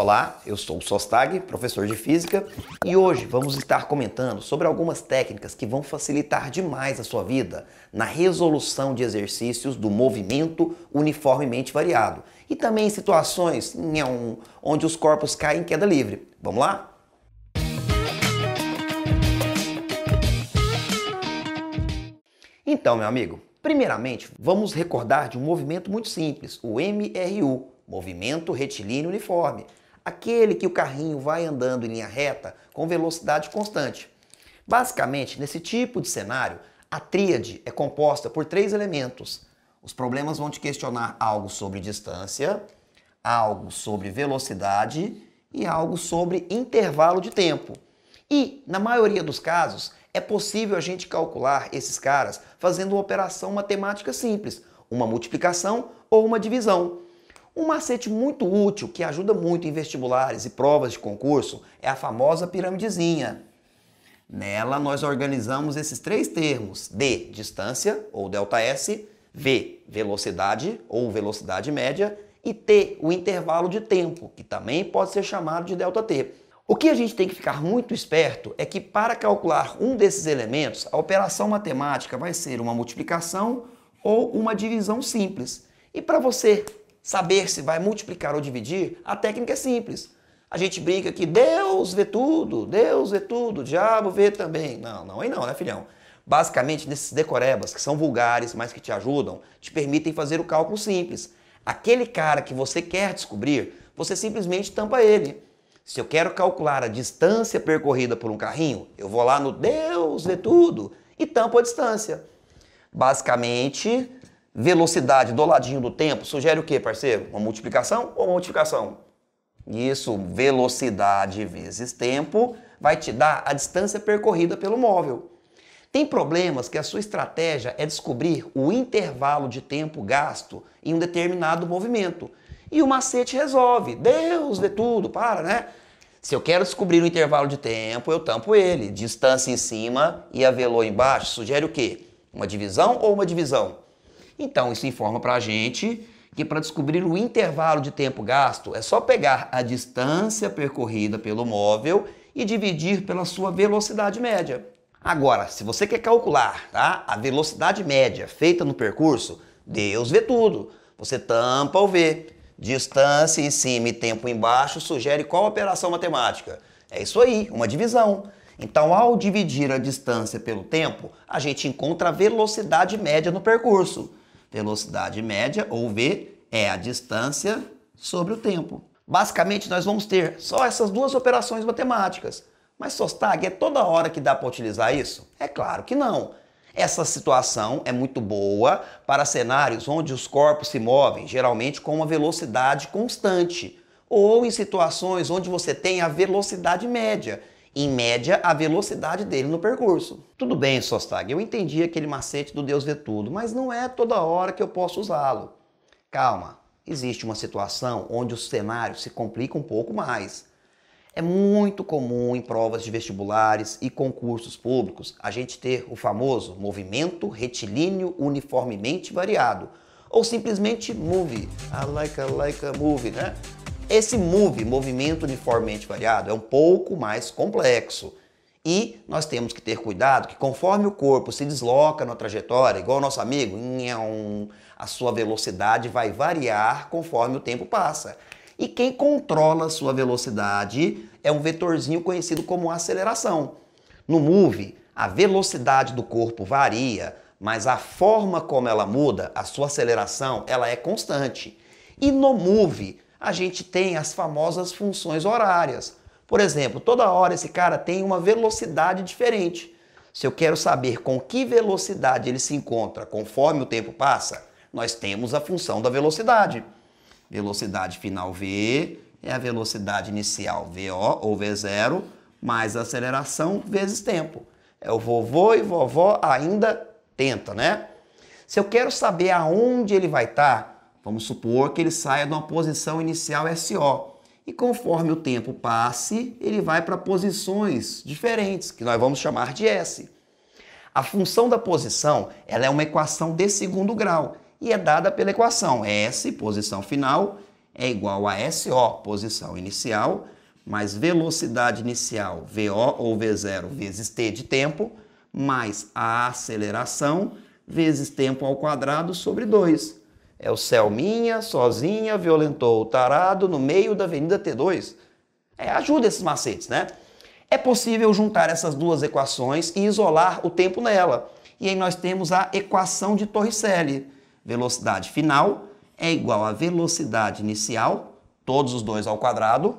Olá, eu sou o Sostag, professor de Física, e hoje vamos estar comentando sobre algumas técnicas que vão facilitar demais a sua vida na resolução de exercícios do movimento uniformemente variado e também em situações onde os corpos caem em queda livre. Vamos lá? Então, meu amigo, primeiramente vamos recordar de um movimento muito simples, o MRU, Movimento Retilíneo Uniforme, aquele que o carrinho vai andando em linha reta com velocidade constante. Basicamente, nesse tipo de cenário, a tríade é composta por três elementos. Os problemas vão te questionar algo sobre distância, algo sobre velocidade e algo sobre intervalo de tempo. E, na maioria dos casos, é possível a gente calcular esses caras fazendo uma operação matemática simples, uma multiplicação ou uma divisão. Um macete muito útil que ajuda muito em vestibulares e provas de concurso é a famosa piramidezinha. Nela nós organizamos esses três termos: D, distância ou delta S, V, velocidade ou velocidade média e T, o intervalo de tempo, que também pode ser chamado de delta T. O que a gente tem que ficar muito esperto é que para calcular um desses elementos, a operação matemática vai ser uma multiplicação ou uma divisão simples. E para você saber se vai multiplicar ou dividir, a técnica é simples. A gente brinca que Deus vê tudo, Deus vê tudo, o diabo vê também. Não, não, aí não, né, filhão? Basicamente, nesses decorebas, que são vulgares, mas que te ajudam, te permitem fazer o cálculo simples. Aquele cara que você quer descobrir, você simplesmente tampa ele. Se eu quero calcular a distância percorrida por um carrinho, eu vou lá no Deus vê tudo e tampo a distância. Basicamente, velocidade do ladinho do tempo sugere o quê, parceiro? Uma multiplicação ou uma multiplicação? Isso, velocidade vezes tempo, vai te dar a distância percorrida pelo móvel. Tem problemas que a sua estratégia é descobrir o intervalo de tempo gasto em um determinado movimento. E o macete resolve. Deus vê tudo, para, né? Se eu quero descobrir o intervalo de tempo, eu tampo ele. Distância em cima e a velo embaixo sugere o quê? Uma divisão ou uma divisão? Então, isso informa para a gente que para descobrir o intervalo de tempo gasto é só pegar a distância percorrida pelo móvel e dividir pela sua velocidade média. Agora, se você quer calcular tá, a velocidade média feita no percurso, Deus vê tudo. Você tampa o V. Distância em cima e tempo embaixo sugere qual operação matemática? É isso aí, uma divisão. Então, ao dividir a distância pelo tempo, a gente encontra a velocidade média no percurso. Velocidade média, ou V, é a distância sobre o tempo. Basicamente, nós vamos ter só essas duas operações matemáticas. Mas Sostag, é toda hora que dá para utilizar isso? É claro que não. Essa situação é muito boa para cenários onde os corpos se movem, geralmente com uma velocidade constante, ou em situações onde você tem a velocidade média, em média, a velocidade dele no percurso. Tudo bem, Sostag, eu entendi aquele macete do Deus vê tudo, mas não é toda hora que eu posso usá-lo. Calma, existe uma situação onde o cenário se complica um pouco mais. É muito comum em provas de vestibulares e concursos públicos a gente ter o famoso movimento retilíneo uniformemente variado, ou simplesmente move, I like a like a move, né? Esse MOVE, movimento uniformemente variado, é um pouco mais complexo. E nós temos que ter cuidado que conforme o corpo se desloca na trajetória, igual o nosso amigo, a sua velocidade vai variar conforme o tempo passa. E quem controla a sua velocidade é um vetorzinho conhecido como aceleração. No MOVE, a velocidade do corpo varia, mas a forma como ela muda, a sua aceleração, ela é constante. E no MOVE, a gente tem as famosas funções horárias. Por exemplo, toda hora esse cara tem uma velocidade diferente. Se eu quero saber com que velocidade ele se encontra conforme o tempo passa, nós temos a função da velocidade. Velocidade final v é a velocidade inicial VO ou V0 mais aceleração vezes tempo. É o vovô e vovó ainda tenta, né? Se eu quero saber aonde ele vai estar, tá, Vamos supor que ele saia de uma posição inicial SO. E conforme o tempo passe, ele vai para posições diferentes, que nós vamos chamar de S. A função da posição ela é uma equação de segundo grau e é dada pela equação S, posição final, é igual a SO, posição inicial, mais velocidade inicial, VO ou V0, vezes T de tempo, mais a aceleração, vezes tempo ao quadrado sobre 2. É o Selminha, sozinha, violentou o tarado no meio da Avenida T2. É, ajuda esses macetes, né? É possível juntar essas duas equações e isolar o tempo nela. E aí nós temos a equação de Torricelli. Velocidade final é igual a velocidade inicial, todos os dois ao quadrado,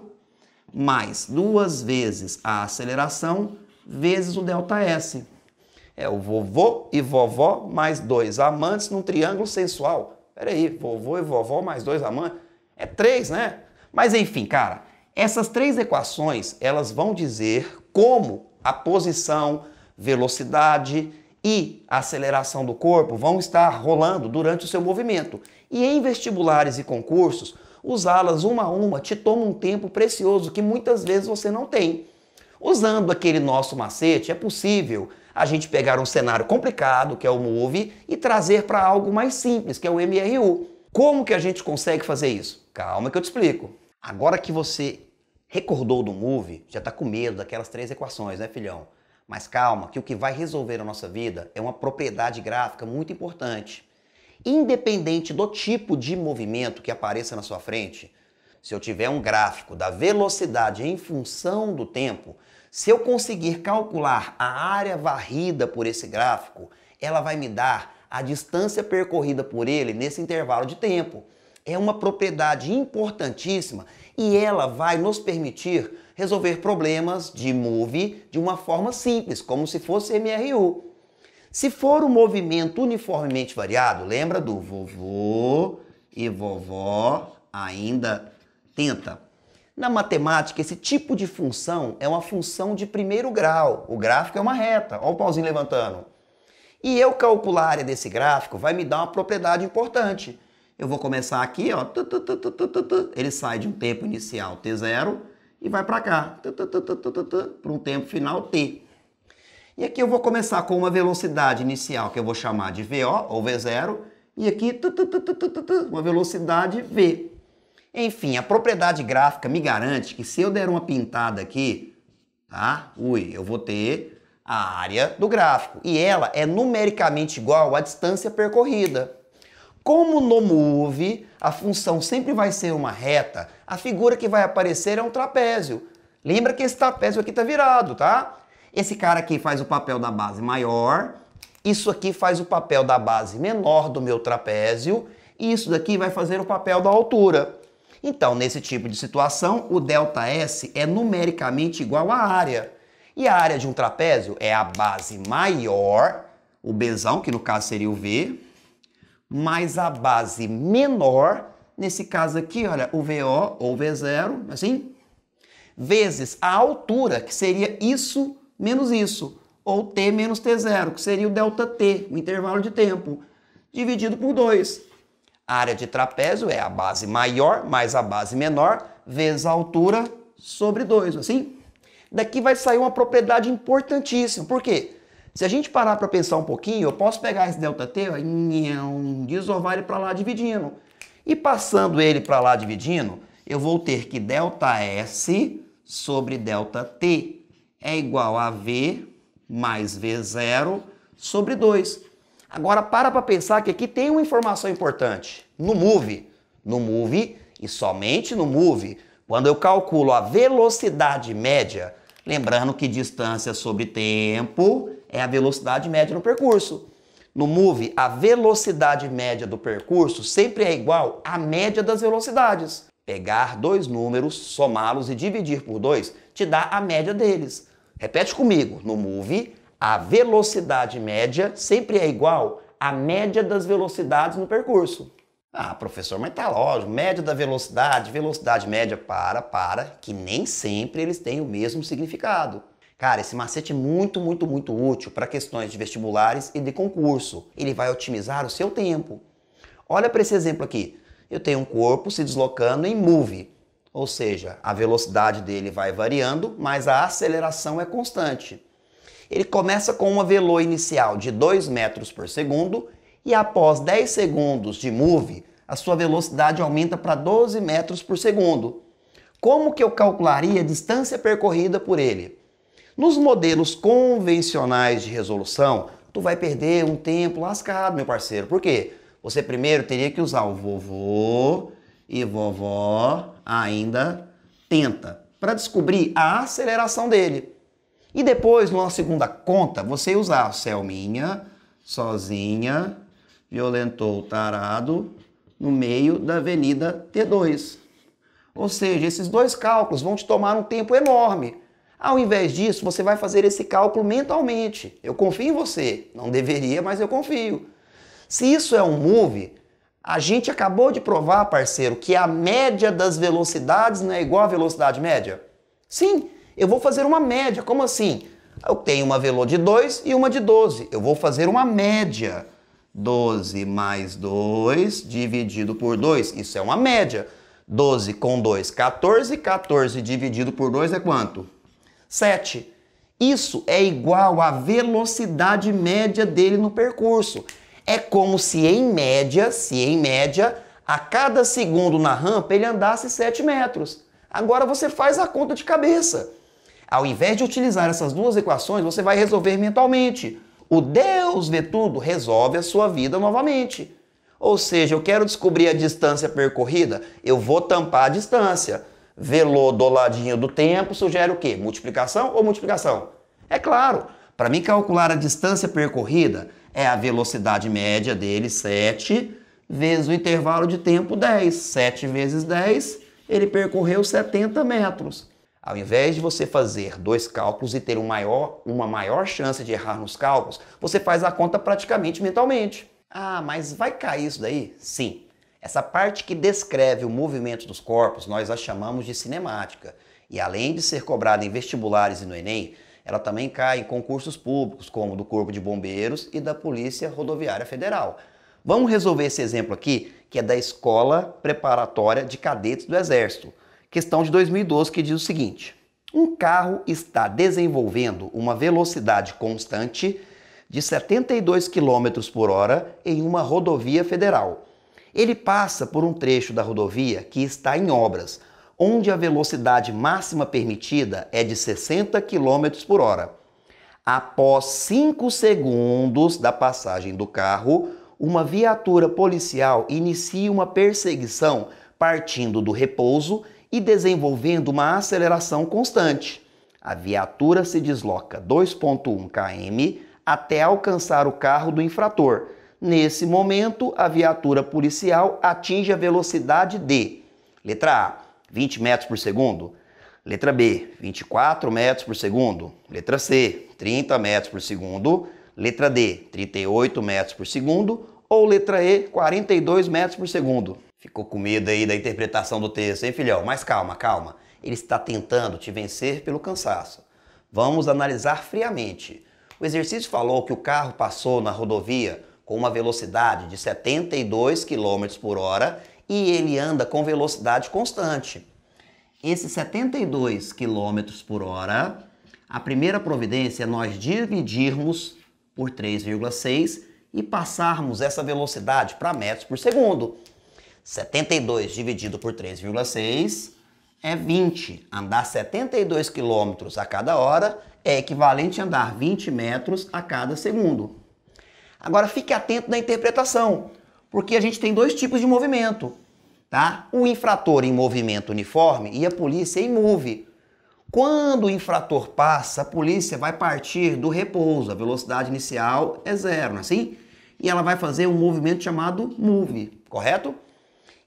mais duas vezes a aceleração, vezes o delta S. É o vovô e vovó mais dois amantes num triângulo sensual. Peraí, vovô e vovó mais dois, a mãe. É três, né? Mas enfim, cara, essas três equações elas vão dizer como a posição, velocidade e aceleração do corpo vão estar rolando durante o seu movimento. E em vestibulares e concursos, usá-las uma a uma te toma um tempo precioso que muitas vezes você não tem. Usando aquele nosso macete, é possível a gente pegar um cenário complicado, que é o MOVE, e trazer para algo mais simples, que é o MRU. Como que a gente consegue fazer isso? Calma que eu te explico. Agora que você recordou do MOVE, já está com medo daquelas três equações, né, filhão? Mas calma, que o que vai resolver a nossa vida é uma propriedade gráfica muito importante. Independente do tipo de movimento que apareça na sua frente, se eu tiver um gráfico da velocidade em função do tempo, se eu conseguir calcular a área varrida por esse gráfico, ela vai me dar a distância percorrida por ele nesse intervalo de tempo. É uma propriedade importantíssima e ela vai nos permitir resolver problemas de move de uma forma simples, como se fosse MRU. Se for um movimento uniformemente variado, lembra do vovô e vovó ainda tenta na matemática, esse tipo de função é uma função de primeiro grau. O gráfico é uma reta. Olha o pauzinho levantando. E eu calcular a área desse gráfico vai me dar uma propriedade importante. Eu vou começar aqui, ó, ele sai de um tempo inicial T0 e vai para cá, para um tempo final T. E aqui eu vou começar com uma velocidade inicial que eu vou chamar de VO ou V0, e aqui uma velocidade V. Enfim, a propriedade gráfica me garante que se eu der uma pintada aqui, tá? Ui, eu vou ter a área do gráfico. E ela é numericamente igual à distância percorrida. Como no move, a função sempre vai ser uma reta, a figura que vai aparecer é um trapézio. Lembra que esse trapézio aqui está virado, tá? Esse cara aqui faz o papel da base maior, isso aqui faz o papel da base menor do meu trapézio, e isso daqui vai fazer o papel da altura. Então, nesse tipo de situação, o ΔS é numericamente igual à área. E a área de um trapézio é a base maior, o Bzão, que no caso seria o V, mais a base menor, nesse caso aqui, olha, o VO ou V0, assim, vezes a altura, que seria isso menos isso, ou T menos T0, que seria o delta T, o intervalo de tempo, dividido por 2. A área de trapézio é a base maior mais a base menor vezes a altura sobre 2, assim? Daqui vai sair uma propriedade importantíssima. Por quê? Se a gente parar para pensar um pouquinho, eu posso pegar esse ΔT, ó, desovar ele para lá dividindo. E passando ele para lá dividindo, eu vou ter que ΔS sobre ΔT é igual a V mais V0 sobre 2. Agora para para pensar que aqui tem uma informação importante. No move, no move e somente no move, quando eu calculo a velocidade média, lembrando que distância sobre tempo é a velocidade média no percurso. No move, a velocidade média do percurso sempre é igual à média das velocidades. Pegar dois números, somá-los e dividir por dois te dá a média deles. Repete comigo. No move, a velocidade média sempre é igual à média das velocidades no percurso. Ah, professor, mas tá lógico, média da velocidade, velocidade média, para, para, que nem sempre eles têm o mesmo significado. Cara, esse macete é muito, muito, muito útil para questões de vestibulares e de concurso. Ele vai otimizar o seu tempo. Olha para esse exemplo aqui. Eu tenho um corpo se deslocando em move, ou seja, a velocidade dele vai variando, mas a aceleração é constante. Ele começa com uma velo inicial de 2 metros por segundo e após 10 segundos de move, a sua velocidade aumenta para 12 metros por segundo. Como que eu calcularia a distância percorrida por ele? Nos modelos convencionais de resolução, tu vai perder um tempo lascado, meu parceiro. Por quê? Você primeiro teria que usar o vovô e vovó ainda tenta para descobrir a aceleração dele. E depois, numa segunda conta, você usar Selminha, sozinha, violentou o tarado no meio da avenida T2. Ou seja, esses dois cálculos vão te tomar um tempo enorme. Ao invés disso, você vai fazer esse cálculo mentalmente. Eu confio em você. Não deveria, mas eu confio. Se isso é um move, a gente acabou de provar, parceiro, que a média das velocidades não é igual à velocidade média. Sim, eu vou fazer uma média. Como assim? Eu tenho uma velô de 2 e uma de 12. Eu vou fazer uma média. 12 mais 2 dividido por 2, isso é uma média. 12 com 2, 14. 14 dividido por 2 é quanto? 7. Isso é igual à velocidade média dele no percurso. É como se em média, se em média, a cada segundo na rampa ele andasse 7 metros. Agora você faz a conta de cabeça. Ao invés de utilizar essas duas equações, você vai resolver mentalmente. O Deus vê tudo resolve a sua vida novamente. Ou seja, eu quero descobrir a distância percorrida, eu vou tampar a distância. Velô do ladinho do tempo sugere o quê? Multiplicação ou multiplicação? É claro, para mim calcular a distância percorrida é a velocidade média dele, 7, vezes o intervalo de tempo 10. 7 vezes 10, ele percorreu 70 metros. Ao invés de você fazer dois cálculos e ter um maior, uma maior chance de errar nos cálculos, você faz a conta praticamente mentalmente. Ah, mas vai cair isso daí? Sim. Essa parte que descreve o movimento dos corpos nós a chamamos de cinemática. E além de ser cobrada em vestibulares e no Enem, ela também cai em concursos públicos, como do Corpo de Bombeiros e da Polícia Rodoviária Federal. Vamos resolver esse exemplo aqui, que é da Escola Preparatória de Cadetes do Exército questão de 2012 que diz o seguinte: um carro está desenvolvendo uma velocidade constante de 72 km por hora em uma rodovia federal. Ele passa por um trecho da rodovia que está em obras, onde a velocidade máxima permitida é de 60 km por hora. Após 5 segundos da passagem do carro, uma viatura policial inicia uma perseguição partindo do repouso e desenvolvendo uma aceleração constante. A viatura se desloca 2,1 km até alcançar o carro do infrator. Nesse momento, a viatura policial atinge a velocidade de letra A, 20 metros por segundo, letra B, 24 metros por segundo, letra C, 30 metros por segundo, letra D, 38 metros por segundo ou letra E, 42 metros por segundo. Ficou com medo aí da interpretação do texto, hein, filhão? Mas calma, calma. Ele está tentando te vencer pelo cansaço. Vamos analisar friamente. O exercício falou que o carro passou na rodovia com uma velocidade de 72 km por hora e ele anda com velocidade constante. Esses 72 km por hora, a primeira providência é nós dividirmos por 3,6 e passarmos essa velocidade para metros por segundo. 72 dividido por 3,6 é 20. Andar 72 quilômetros a cada hora é equivalente a andar 20 metros a cada segundo. Agora fique atento na interpretação, porque a gente tem dois tipos de movimento. Tá? O infrator em movimento uniforme e a polícia em move. Quando o infrator passa, a polícia vai partir do repouso, a velocidade inicial é zero, não é assim? E ela vai fazer um movimento chamado move, correto?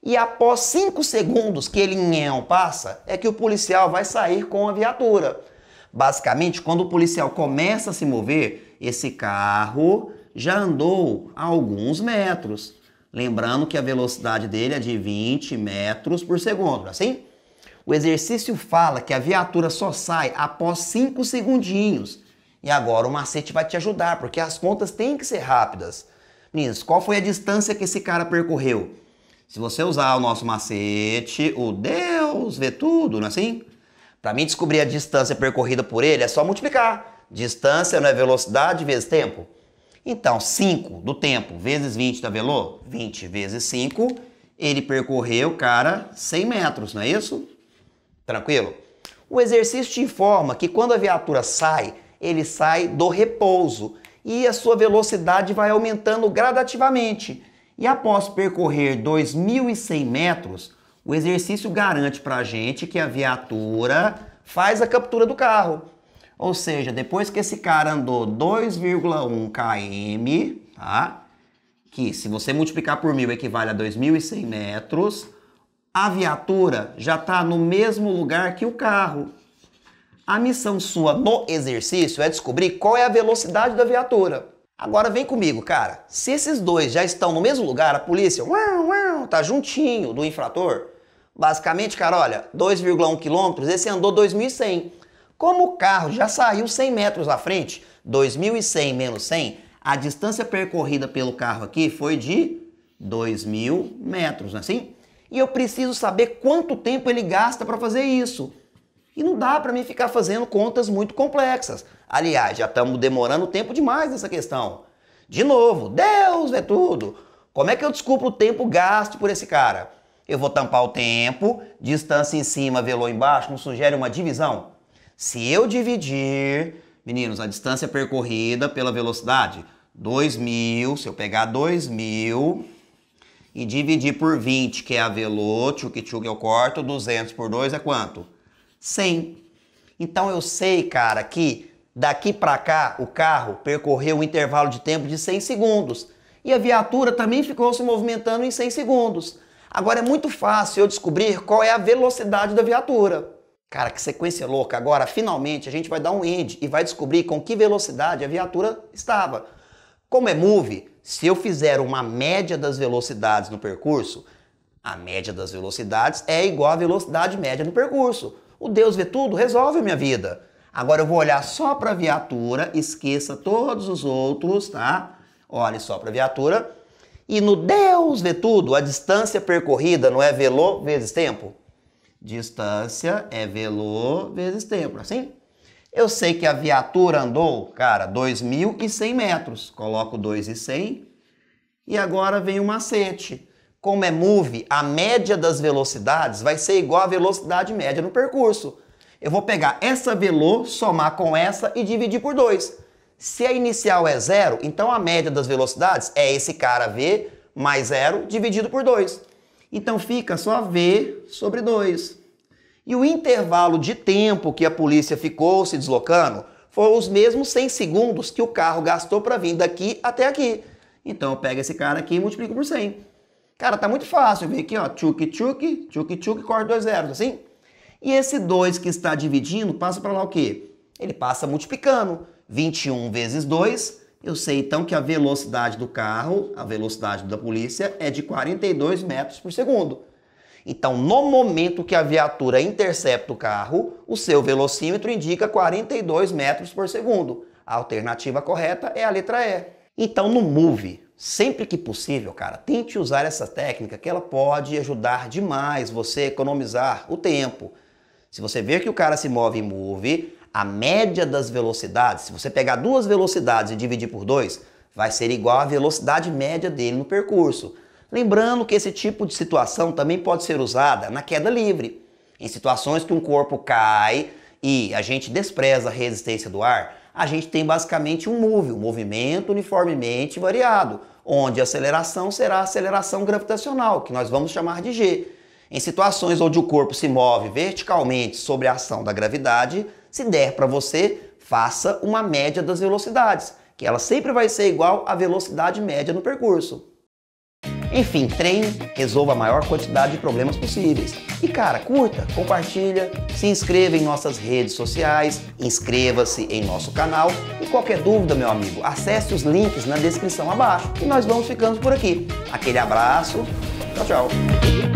E após 5 segundos que ele nhão passa, é que o policial vai sair com a viatura. Basicamente, quando o policial começa a se mover, esse carro já andou alguns metros. Lembrando que a velocidade dele é de 20 metros por segundo, assim? O exercício fala que a viatura só sai após 5 segundinhos. E agora o macete vai te ajudar, porque as contas têm que ser rápidas. Meninos, qual foi a distância que esse cara percorreu? Se você usar o nosso macete, o Deus vê tudo, não é assim? Para mim descobrir a distância percorrida por ele é só multiplicar. Distância não é velocidade vezes tempo. Então, 5 do tempo vezes 20 da velo, 20 vezes 5, ele percorreu, cara, 100 metros, não é isso? Tranquilo? O exercício te informa que quando a viatura sai, ele sai do repouso e a sua velocidade vai aumentando gradativamente. E após percorrer 2.100 metros, o exercício garante para a gente que a viatura faz a captura do carro. Ou seja, depois que esse cara andou 2,1 km, tá? que se você multiplicar por mil equivale a 2.100 metros, a viatura já está no mesmo lugar que o carro. A missão sua no exercício é descobrir qual é a velocidade da viatura. Agora vem comigo, cara. Se esses dois já estão no mesmo lugar, a polícia uau, uau, tá juntinho do infrator. Basicamente, cara, olha, 2,1 quilômetros, esse andou 2.100. Como o carro já saiu 100 metros à frente, 2.100 menos 100, a distância percorrida pelo carro aqui foi de 2.000 metros, não é assim? E eu preciso saber quanto tempo ele gasta para fazer isso. E não dá para mim ficar fazendo contas muito complexas. Aliás, já estamos demorando tempo demais nessa questão. De novo, Deus é tudo. Como é que eu desculpo o tempo gasto por esse cara? Eu vou tampar o tempo, distância em cima, velô embaixo, não sugere uma divisão? Se eu dividir, meninos, a distância percorrida pela velocidade, 2.000, se eu pegar 2.000 e dividir por 20, que é a velô, tchuk-tchuk eu é corto, 200 por 2 é quanto? 100. Então eu sei, cara, que Daqui para cá, o carro percorreu um intervalo de tempo de 100 segundos e a viatura também ficou se movimentando em 100 segundos. Agora é muito fácil eu descobrir qual é a velocidade da viatura. Cara, que sequência louca! Agora, finalmente, a gente vai dar um end e vai descobrir com que velocidade a viatura estava. Como é move, se eu fizer uma média das velocidades no percurso, a média das velocidades é igual à velocidade média no percurso. O Deus vê tudo, resolve a minha vida. Agora eu vou olhar só para a viatura, esqueça todos os outros, tá? Olhe só para a viatura. E no Deus vê tudo, a distância percorrida não é velo vezes tempo? Distância é velo vezes tempo, assim? Eu sei que a viatura andou, cara, 2.100 metros. Coloco 2.100 e agora vem o um macete. Como é move, a média das velocidades vai ser igual à velocidade média no percurso. Eu vou pegar essa velô, somar com essa e dividir por 2. Se a inicial é zero, então a média das velocidades é esse cara V mais zero dividido por 2. Então fica só V sobre 2. E o intervalo de tempo que a polícia ficou se deslocando foi os mesmos 100 segundos que o carro gastou para vir daqui até aqui. Então eu pego esse cara aqui e multiplico por 100. Cara, tá muito fácil. Vem aqui, ó, tchuc, tchuc, tchuc, tchuc, corta dois zeros, assim. E esse 2 que está dividindo passa para lá o quê? Ele passa multiplicando. 21 vezes 2, eu sei então que a velocidade do carro, a velocidade da polícia, é de 42 metros por segundo. Então, no momento que a viatura intercepta o carro, o seu velocímetro indica 42 metros por segundo. A alternativa correta é a letra E. Então, no Move, sempre que possível, cara, tente usar essa técnica que ela pode ajudar demais você a economizar o tempo, se você ver que o cara se move e move, a média das velocidades, se você pegar duas velocidades e dividir por dois, vai ser igual à velocidade média dele no percurso. Lembrando que esse tipo de situação também pode ser usada na queda livre. Em situações que um corpo cai e a gente despreza a resistência do ar, a gente tem basicamente um move, um movimento uniformemente variado, onde a aceleração será a aceleração gravitacional, que nós vamos chamar de G. Em situações onde o corpo se move verticalmente sobre a ação da gravidade, se der para você, faça uma média das velocidades, que ela sempre vai ser igual à velocidade média no percurso. Enfim, treine, resolva a maior quantidade de problemas possíveis. E cara, curta, compartilha, se inscreva em nossas redes sociais, inscreva-se em nosso canal e qualquer dúvida, meu amigo, acesse os links na descrição abaixo e nós vamos ficando por aqui. Aquele abraço, tchau, tchau.